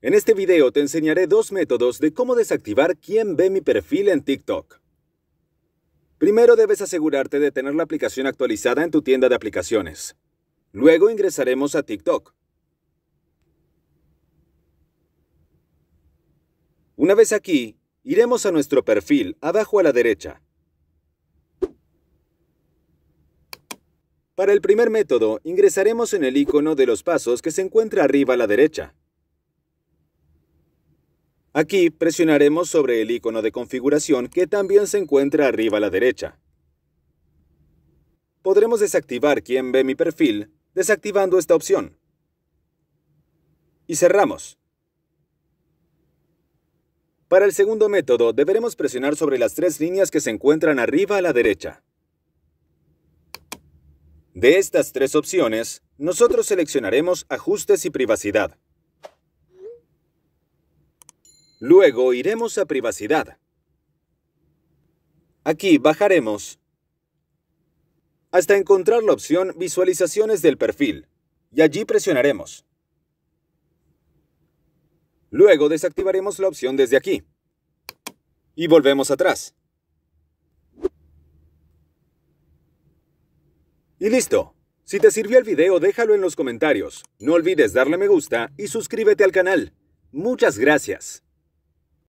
En este video te enseñaré dos métodos de cómo desactivar quién ve mi perfil en TikTok. Primero debes asegurarte de tener la aplicación actualizada en tu tienda de aplicaciones. Luego ingresaremos a TikTok. Una vez aquí, iremos a nuestro perfil, abajo a la derecha. Para el primer método, ingresaremos en el icono de los pasos que se encuentra arriba a la derecha. Aquí presionaremos sobre el icono de configuración que también se encuentra arriba a la derecha. Podremos desactivar quien ve mi perfil desactivando esta opción. Y cerramos. Para el segundo método, deberemos presionar sobre las tres líneas que se encuentran arriba a la derecha. De estas tres opciones, nosotros seleccionaremos Ajustes y Privacidad. Luego iremos a privacidad. Aquí bajaremos hasta encontrar la opción Visualizaciones del perfil, y allí presionaremos. Luego desactivaremos la opción desde aquí. Y volvemos atrás. Y listo. Si te sirvió el video, déjalo en los comentarios. No olvides darle me gusta y suscríbete al canal. Muchas gracias.